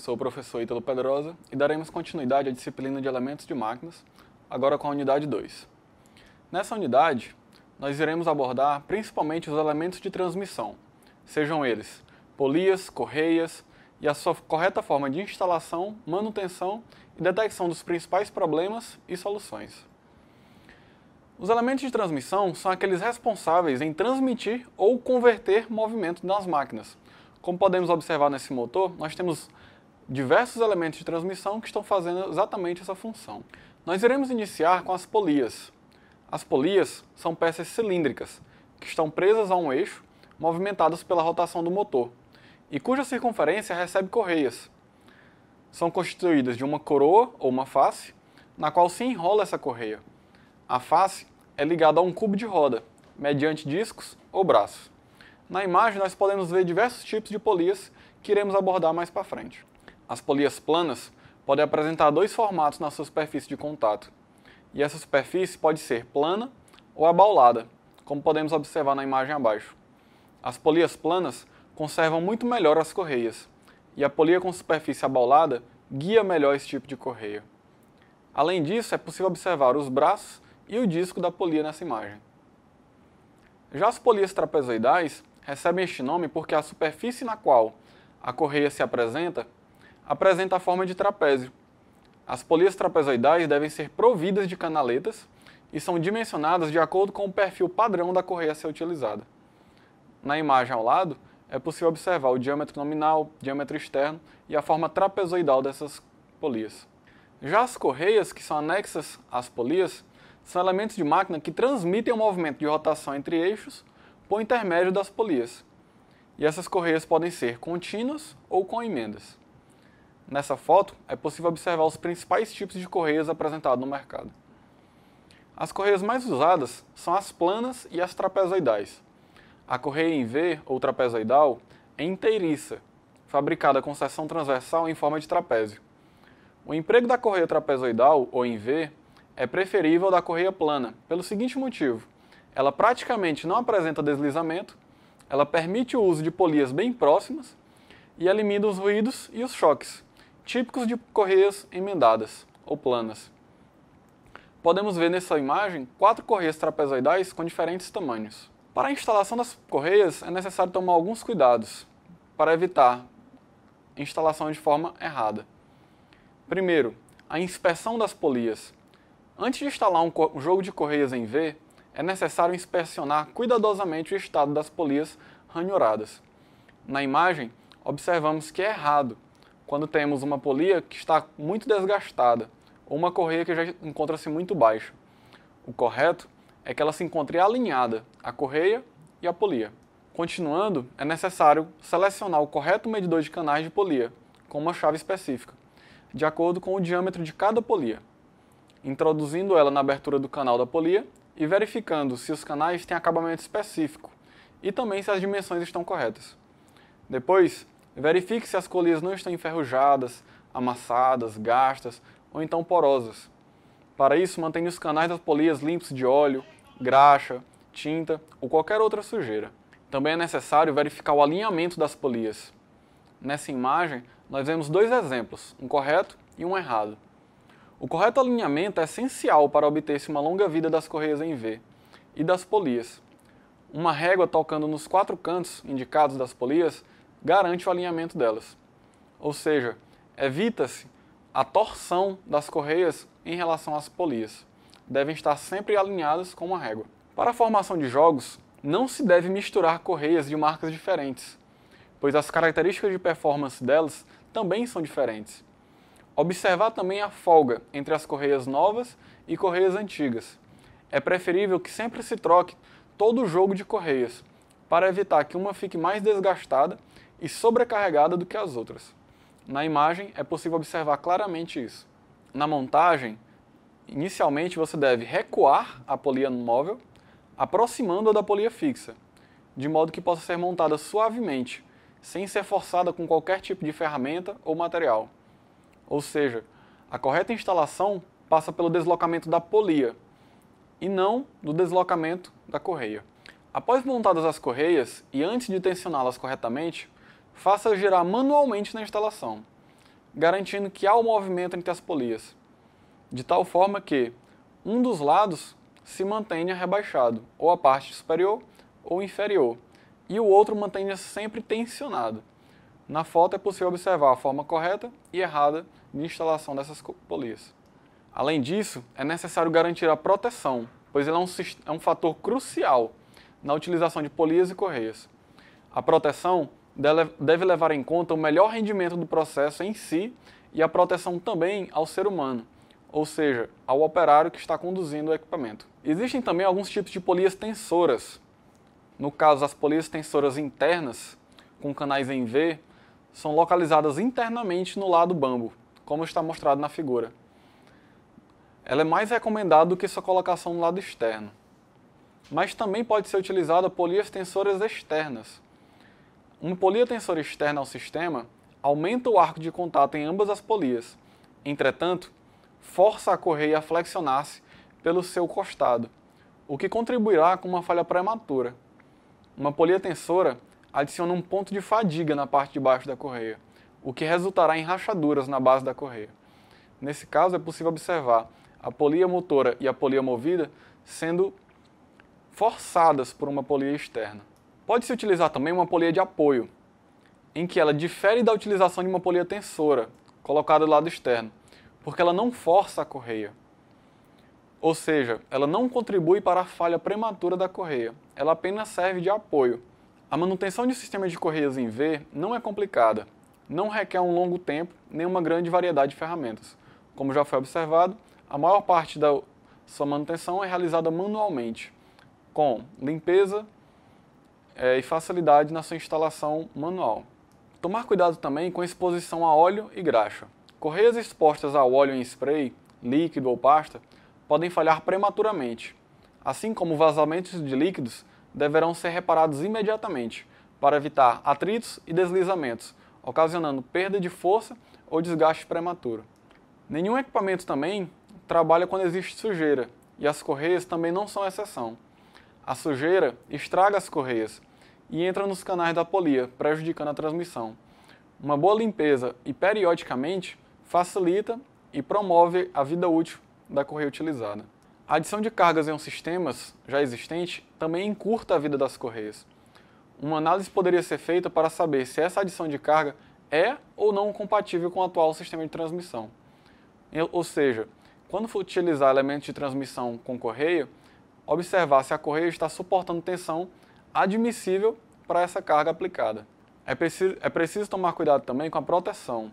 sou o professor Ítalo Pedrosa e daremos continuidade à disciplina de elementos de máquinas, agora com a unidade 2. Nessa unidade, nós iremos abordar principalmente os elementos de transmissão, sejam eles polias, correias e a sua correta forma de instalação, manutenção e detecção dos principais problemas e soluções. Os elementos de transmissão são aqueles responsáveis em transmitir ou converter movimento nas máquinas. Como podemos observar nesse motor, nós temos diversos elementos de transmissão que estão fazendo exatamente essa função. Nós iremos iniciar com as polias. As polias são peças cilíndricas que estão presas a um eixo, movimentadas pela rotação do motor, e cuja circunferência recebe correias. São constituídas de uma coroa ou uma face, na qual se enrola essa correia. A face é ligada a um cubo de roda, mediante discos ou braços. Na imagem, nós podemos ver diversos tipos de polias que iremos abordar mais para frente. As polias planas podem apresentar dois formatos na sua superfície de contato. E essa superfície pode ser plana ou abaulada, como podemos observar na imagem abaixo. As polias planas conservam muito melhor as correias, e a polia com superfície abaulada guia melhor esse tipo de correia. Além disso, é possível observar os braços e o disco da polia nessa imagem. Já as polias trapezoidais recebem este nome porque é a superfície na qual a correia se apresenta apresenta a forma de trapézio. As polias trapezoidais devem ser providas de canaletas e são dimensionadas de acordo com o perfil padrão da correia a ser utilizada. Na imagem ao lado, é possível observar o diâmetro nominal, diâmetro externo e a forma trapezoidal dessas polias. Já as correias, que são anexas às polias, são elementos de máquina que transmitem o movimento de rotação entre eixos por intermédio das polias. E essas correias podem ser contínuas ou com emendas. Nessa foto, é possível observar os principais tipos de correias apresentados no mercado. As correias mais usadas são as planas e as trapezoidais. A correia em V, ou trapezoidal, é inteiriça, fabricada com seção transversal em forma de trapézio. O emprego da correia trapezoidal, ou em V, é preferível da correia plana, pelo seguinte motivo. Ela praticamente não apresenta deslizamento, ela permite o uso de polias bem próximas e elimina os ruídos e os choques, típicos de correias emendadas ou planas. Podemos ver nessa imagem quatro correias trapezoidais com diferentes tamanhos. Para a instalação das correias é necessário tomar alguns cuidados para evitar instalação de forma errada. Primeiro, a inspeção das polias. Antes de instalar um, um jogo de correias em V, é necessário inspecionar cuidadosamente o estado das polias ranhuradas. Na imagem, observamos que é errado quando temos uma polia que está muito desgastada ou uma correia que já encontra-se muito baixa. O correto é que ela se encontre alinhada, a correia e a polia. Continuando, é necessário selecionar o correto medidor de canais de polia, com uma chave específica, de acordo com o diâmetro de cada polia, introduzindo ela na abertura do canal da polia e verificando se os canais têm acabamento específico e também se as dimensões estão corretas. Depois, Verifique se as colias não estão enferrujadas, amassadas, gastas ou então porosas. Para isso, mantenha os canais das polias limpos de óleo, graxa, tinta ou qualquer outra sujeira. Também é necessário verificar o alinhamento das polias. Nessa imagem, nós vemos dois exemplos, um correto e um errado. O correto alinhamento é essencial para obter-se uma longa vida das correias em V e das polias. Uma régua tocando nos quatro cantos indicados das polias garante o alinhamento delas. Ou seja, evita-se a torção das correias em relação às polias. Devem estar sempre alinhadas com uma régua. Para a formação de jogos, não se deve misturar correias de marcas diferentes, pois as características de performance delas também são diferentes. Observar também a folga entre as correias novas e correias antigas. É preferível que sempre se troque todo o jogo de correias, para evitar que uma fique mais desgastada e sobrecarregada do que as outras. Na imagem é possível observar claramente isso. Na montagem, inicialmente você deve recuar a polia móvel, aproximando-a da polia fixa, de modo que possa ser montada suavemente, sem ser forçada com qualquer tipo de ferramenta ou material. Ou seja, a correta instalação passa pelo deslocamento da polia e não do deslocamento da correia. Após montadas as correias e antes de tensioná-las corretamente, faça girar manualmente na instalação, garantindo que há o um movimento entre as polias, de tal forma que um dos lados se mantenha rebaixado, ou a parte superior ou inferior, e o outro mantenha sempre tensionado. Na foto é possível observar a forma correta e errada de instalação dessas polias. Além disso, é necessário garantir a proteção, pois ele é um, é um fator crucial na utilização de polias e correias. A proteção deve levar em conta o melhor rendimento do processo em si e a proteção também ao ser humano, ou seja, ao operário que está conduzindo o equipamento. Existem também alguns tipos de polias tensoras. No caso, as polias tensoras internas, com canais em V, são localizadas internamente no lado bambo, como está mostrado na figura. Ela é mais recomendada do que sua colocação no lado externo. Mas também pode ser utilizada polias tensoras externas, uma polia tensora externa ao sistema aumenta o arco de contato em ambas as polias. Entretanto, força a correia a flexionar-se pelo seu costado, o que contribuirá com uma falha prematura. Uma polia tensora adiciona um ponto de fadiga na parte de baixo da correia, o que resultará em rachaduras na base da correia. Nesse caso, é possível observar a polia motora e a polia movida sendo forçadas por uma polia externa. Pode-se utilizar também uma polia de apoio, em que ela difere da utilização de uma polia tensora, colocada do lado externo, porque ela não força a correia. Ou seja, ela não contribui para a falha prematura da correia, ela apenas serve de apoio. A manutenção de um sistema de correias em V não é complicada, não requer um longo tempo nem uma grande variedade de ferramentas. Como já foi observado, a maior parte da sua manutenção é realizada manualmente, com limpeza, é, e facilidade na sua instalação manual. Tomar cuidado também com exposição a óleo e graxa. Correias expostas a óleo em spray, líquido ou pasta podem falhar prematuramente, assim como vazamentos de líquidos deverão ser reparados imediatamente para evitar atritos e deslizamentos, ocasionando perda de força ou desgaste prematuro. Nenhum equipamento também trabalha quando existe sujeira, e as correias também não são exceção. A sujeira estraga as correias e entra nos canais da polia, prejudicando a transmissão. Uma boa limpeza e periodicamente facilita e promove a vida útil da correia utilizada. A adição de cargas em um sistema já existente também encurta a vida das correias. Uma análise poderia ser feita para saber se essa adição de carga é ou não compatível com o atual sistema de transmissão. Ou seja, quando for utilizar elementos de transmissão com correia, observar se a correia está suportando tensão admissível para essa carga aplicada. É preciso, é preciso tomar cuidado também com a proteção,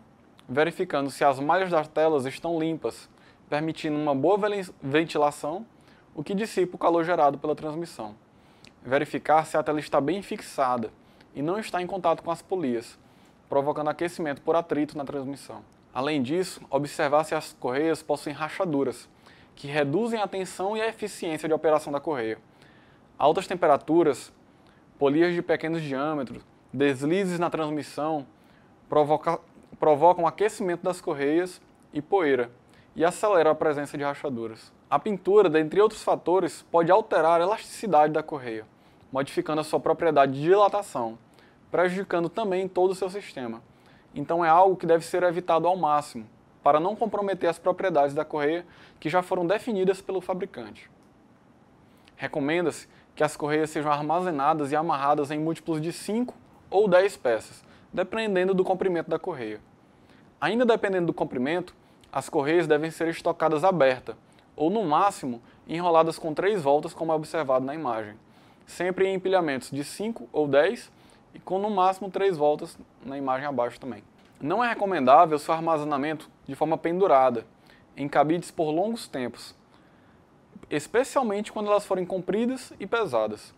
verificando se as malhas das telas estão limpas, permitindo uma boa ventilação, o que dissipa o calor gerado pela transmissão. Verificar se a tela está bem fixada e não está em contato com as polias, provocando aquecimento por atrito na transmissão. Além disso, observar se as correias possuem rachaduras, que reduzem a tensão e a eficiência de operação da correia. Altas temperaturas, polias de pequenos diâmetros, deslizes na transmissão provoca, provocam aquecimento das correias e poeira e aceleram a presença de rachaduras. A pintura, dentre outros fatores, pode alterar a elasticidade da correia, modificando a sua propriedade de dilatação, prejudicando também todo o seu sistema. Então é algo que deve ser evitado ao máximo, para não comprometer as propriedades da correia que já foram definidas pelo fabricante. Recomenda-se que as correias sejam armazenadas e amarradas em múltiplos de 5 ou 10 peças, dependendo do comprimento da correia. Ainda dependendo do comprimento, as correias devem ser estocadas aberta, ou no máximo enroladas com três voltas, como é observado na imagem, sempre em empilhamentos de 5 ou 10 e com no máximo três voltas na imagem abaixo também. Não é recomendável seu armazenamento de forma pendurada, em cabides por longos tempos, especialmente quando elas forem compridas e pesadas.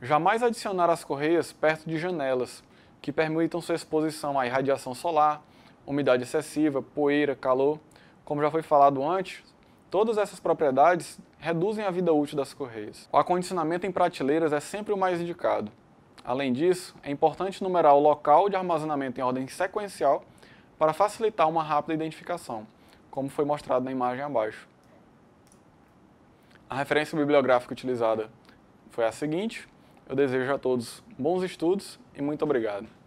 Jamais adicionar as correias perto de janelas, que permitam sua exposição à irradiação solar, umidade excessiva, poeira, calor. Como já foi falado antes, todas essas propriedades reduzem a vida útil das correias. O acondicionamento em prateleiras é sempre o mais indicado. Além disso, é importante numerar o local de armazenamento em ordem sequencial para facilitar uma rápida identificação, como foi mostrado na imagem abaixo. A referência bibliográfica utilizada foi a seguinte. Eu desejo a todos bons estudos e muito obrigado.